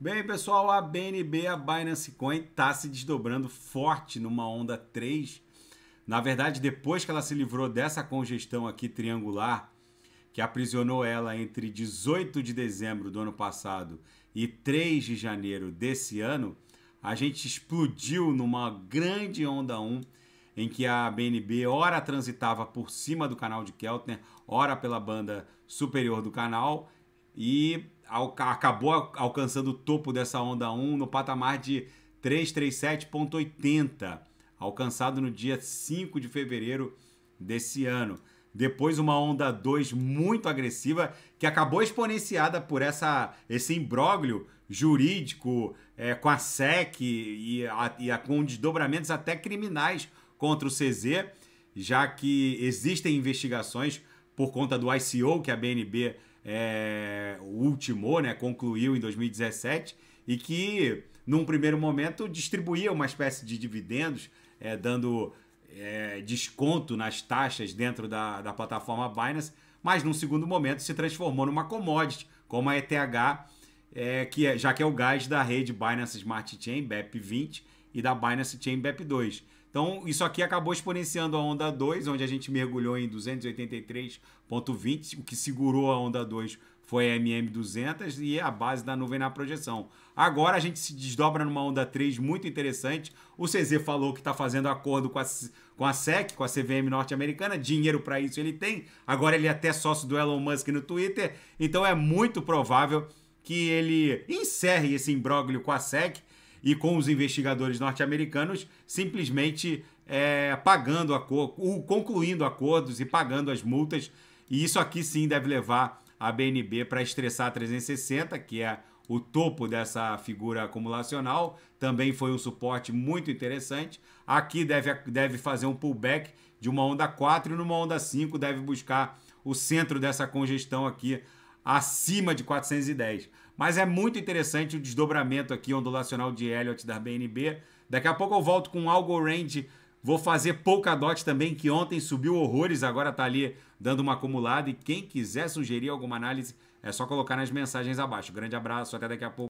Bem, pessoal, a BNB, a Binance Coin, está se desdobrando forte numa onda 3. Na verdade, depois que ela se livrou dessa congestão aqui triangular, que aprisionou ela entre 18 de dezembro do ano passado e 3 de janeiro desse ano, a gente explodiu numa grande onda 1, em que a BNB ora transitava por cima do canal de Keltner, ora pela banda superior do canal, e acabou alcançando o topo dessa onda 1 no patamar de 337,80, alcançado no dia 5 de fevereiro desse ano. Depois uma onda 2 muito agressiva que acabou exponenciada por essa esse imbróglio jurídico é, com a SEC e, a, e a, com desdobramentos até criminais contra o CZ, já que existem investigações por conta do ICO que a BNB é, ultimou, né, concluiu em 2017 e que, num primeiro momento, distribuía uma espécie de dividendos, é, dando é, desconto nas taxas dentro da, da plataforma Binance, mas num segundo momento se transformou numa commodity, como a ETH, é, que é, já que é o gás da rede Binance Smart Chain, BEP20, e da Binance Chain BEP 2. Então, isso aqui acabou exponenciando a onda 2, onde a gente mergulhou em 283.20, o que segurou a onda 2 foi a MM200 e a base da nuvem na projeção. Agora a gente se desdobra numa onda 3 muito interessante. O CZ falou que está fazendo acordo com a, com a SEC, com a CVM norte-americana, dinheiro para isso ele tem. Agora ele é até sócio do Elon Musk no Twitter, então é muito provável que ele encerre esse imbróglio com a SEC e com os investigadores norte-americanos simplesmente é, pagando acordo, concluindo acordos e pagando as multas. E isso aqui sim deve levar a BNB para estressar a 360, que é o topo dessa figura acumulacional. Também foi um suporte muito interessante. Aqui deve, deve fazer um pullback de uma onda 4 e numa onda 5 deve buscar o centro dessa congestão aqui acima de 410. Mas é muito interessante o desdobramento aqui ondulacional de Elliott da BNB. Daqui a pouco eu volto com algo range. Vou fazer Polkadot também, que ontem subiu horrores, agora está ali dando uma acumulada. E quem quiser sugerir alguma análise, é só colocar nas mensagens abaixo. Grande abraço, até daqui a pouco.